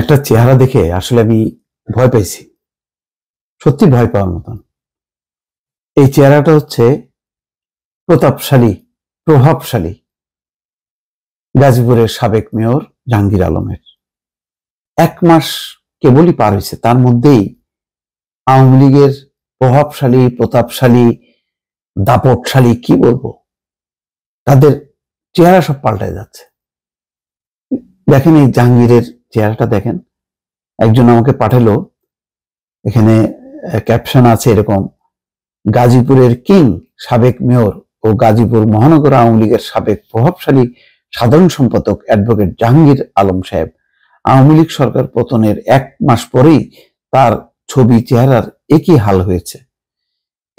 একটা চেহারা দেখে আসলে আমি ভয় পেয়েছি সত্যি ভয় পাওয়ার মতন এই চেহারাটা হচ্ছে প্রতাপশালী প্রভাবশালী গাজীপুরের সাবেক মেয়র জাহাঙ্গীর আলমের এক মাস কেবলই পার হয়েছে তার মধ্যেই আওয়ামী লীগের প্রভাবশালী প্রতাপশালী দাপটশালী কি বলবো তাদের চেহারা সব পাল্টায় যাচ্ছে দেখেন এই জাহাঙ্গীরের চেহারাটা দেখেন একজন আমাকে পাঠালো এখানে ক্যাপশন আছে এরকম গাজীপুরের কিং সাবেক মেয়র ও গাজীপুর মহানগর আওয়ামী লীগের সাবেক প্রভাবশালী সাধারণ সম্পাদক অ্যাডভোকেট জাহাঙ্গীর আলম সাহেব আওয়ামী লীগ সরকার পতনের এক মাস পরেই তার ছবি চেহারার একই হাল হয়েছে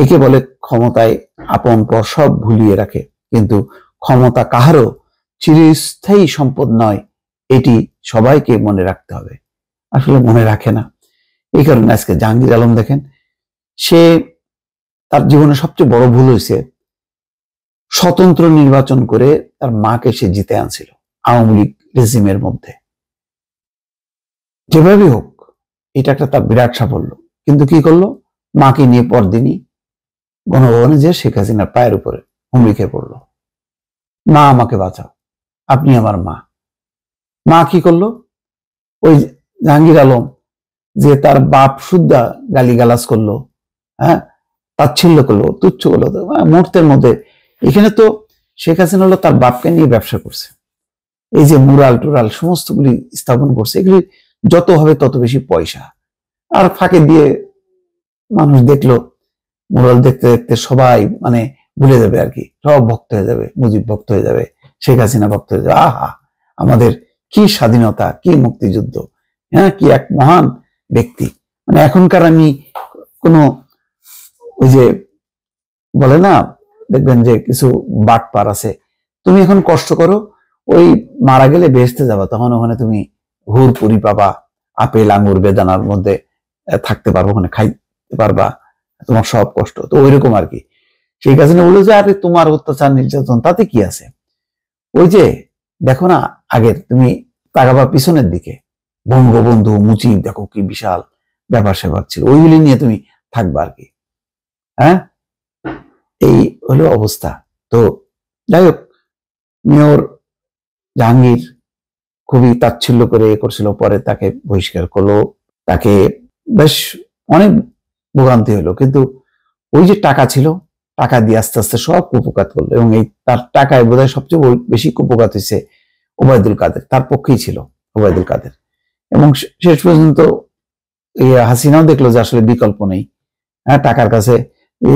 একে বলে ক্ষমতায় আপন পর সব ভুলিয়ে রাখে কিন্তু ক্ষমতা কাহারও চিরস্থায়ী সম্পদ নয় এটি সবাইকে মনে রাখতে হবে আসলে মনে রাখে না এই কারণে আজকে জাহাঙ্গীর আলম দেখেন সে তার জীবনে সবচেয়ে বড় ভুল হয়েছে স্বতন্ত্র নির্বাচন করে তার মাকে সে জিতে আনছিল আওয়ামী লীগ রেজিমের মধ্যে যেভাবে হোক এটা একটা তার বিরাট সাফল্য কিন্তু কি করলো মাকে নিয়ে পরদিনই গণভবনে যে শেখ হাসিনার পায়ের উপরে হুমড়ি খেয়ে পড়লো মা আমাকে বাঁচাও আপনি আমার মা মা কি করলো ওই জাহাঙ্গীর আলম যে তার বাপ সুদ্ধা গালিগালাজ করলো হ্যাঁ তাচ্ছিল্য করলো তুচ্ছ করলো মানে মুহূর্তের মধ্যে এখানে তো শেখ হাসিনা হলো তার বাপকে নিয়ে ব্যবসা করছে এই যে মুরাল টুরাল সমস্তগুলি স্থাপন করছে এগুলি যত হবে তত বেশি পয়সা আর ফাঁকে দিয়ে মানুষ দেখলো মুরাল দেখতে দেখতে সবাই মানে ভুলে যাবে আর কি সব ভক্ত হয়ে যাবে মুজিব ভক্ত হয়ে যাবে শেখ হাসিনা ভক্ত হয়ে যাবে আহা আমাদের কি স্বাধীনতা কি মুক্তিযুদ্ধ হ্যাঁ কি এক মহান ব্যক্তি মানে এখনকার আমি কোনো ওই যে বলে না দেখবেন যে কিছু বাটপার আছে তুমি এখন কষ্ট করো ওই মারা গেলে বেসতে যাবা তখন ওখানে তুমি হুর পুরি পাবা আপেল আঙুর বেদানার মধ্যে থাকতে পারবো ওখানে খাইতে পারবা তোমার সব কষ্ট তো ওই রকম আর কি সেই কাছে বললো যে আরে তোমার অত্যাচার নির্যাতন তাতে কি আছে ওই যে দেখো না আগের তুমি তাকাবা পিছনের দিকে বঙ্গবন্ধু মুচি দেখো কি বিশাল ব্যাপার স্যাপার ছিল ওইগুলি নিয়ে তুমি থাকবা আর কি হ্যাঁ এই হলো অবস্থা তো যাই হোক মেয়র জাহাঙ্গীর খুবই তাচ্ছিল্য করে এ করছিল পরে তাকে বহিষ্কার করলো তাকে বেশ অনেক ভোগান্তি হলো কিন্তু ওই যে টাকা ছিল টাকা দিয়ে আস্তে আস্তে সব কুপকাত করলো এবং এই তার টাকায় বোধহয় সবচেয়ে বেশি কুপকাত হয়েছে ওবায়দুল কাদের তার পক্ষেই ছিল ওবায়দুল কাদের এবং শেষ পর্যন্ত হাসিনাও দেখলো যে আসলে বিকল্প নেই হ্যাঁ টাকার কাছে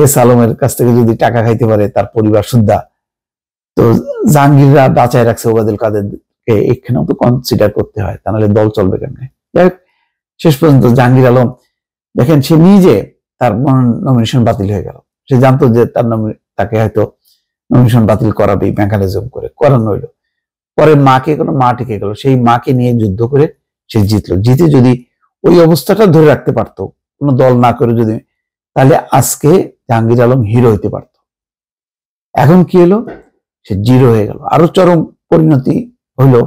এস আলমের কাছ থেকে যদি টাকা খাইতে পারে তার পরিবার সুদ্ধা তো জাহাঙ্গীররা বাঁচায় রাখছে ওবায়দুল কাদেরকে এখানেও তো কনসিডার করতে হয় তাহলে দল চলবে কেমনে যাই শেষ পর্যন্ত জাহাঙ্গীর আলম দেখেন সে নিজে তার নমিনেশন বাতিল হয়ে গেল সে জানতো যে তার তাকে হয়তো নমিনেশন বাতিল করাবেই মেকানিজম করে করানো হইলো পরে মাকে কোনো মা টিকে গেল সেই মাকে নিয়ে যুদ্ধ করে সে জিতলো জিতে যদি ওই অবস্থাটা ধরে রাখতে পারত কোনো দল না করে যদি তাহলে আজকে জাহাঙ্গীর আলম হিরো হইতে পারত এখন কি এলো সে জিরো হয়ে গেল আরো চরম পরিণতি হলো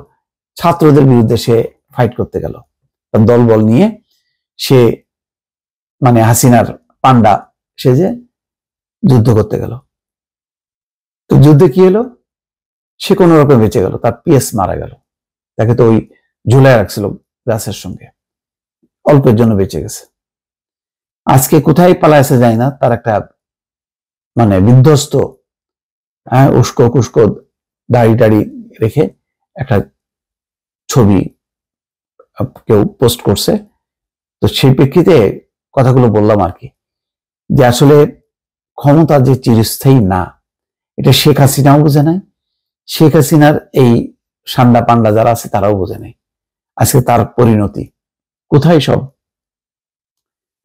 ছাত্রদের বিরুদ্ধে সে ফাইট করতে গেল দল বল নিয়ে সে মানে হাসিনার পান্ডা সে যে যুদ্ধ করতে গেল তো যুদ্ধে কি এলো সে কোনো বেঁচে গেল তার পিএস মারা গেল তাকে তো ওই ঝুলায় রাখছিল গাছের সঙ্গে অল্পের জন্য বেঁচে গেছে আজকে কোথায় পালাইছে যায় না তার একটা মানে বিধ্বস্ত হ্যাঁ উস্কো কুস্কো দাড়ি টাড়ি রেখে একটা ছবি কেউ পোস্ট করছে তো সেই প্রেক্ষিতে কথাগুলো বললাম আর কি যে আসলে ক্ষমতা যে চিরস্থায়ী না এটা শেখ হাসিনাও বুঝে নাই শেখ হাসিনার এই সান্ডা পান্ডা যারা আছে তারাও বোঝে নাই আজকে তার পরিণতি কোথায় সব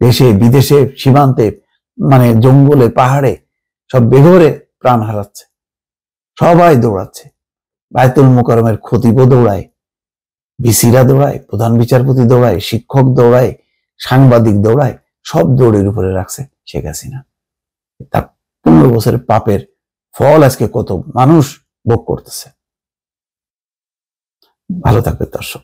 দেশে বিদেশে সীমান্তে মানে জঙ্গলে পাহাড়ে সব বেঘরে প্রাণ হারাচ্ছে সবাই দৌড়াচ্ছে বায়তুল মোকরমের ক্ষতিবও দৌড়ায় বিসিরা দৌড়ায় প্রধান বিচারপতি দৌড়ায় শিক্ষক দৌড়ায় সাংবাদিক দৌড়ায় সব দৌড়ের উপরে রাখছে শেখ হাসিনা তার পনেরো বছরের পাপের ফল আজকে কত মানুষ ভোগ করতেছে ভালো থাকবে দর্শক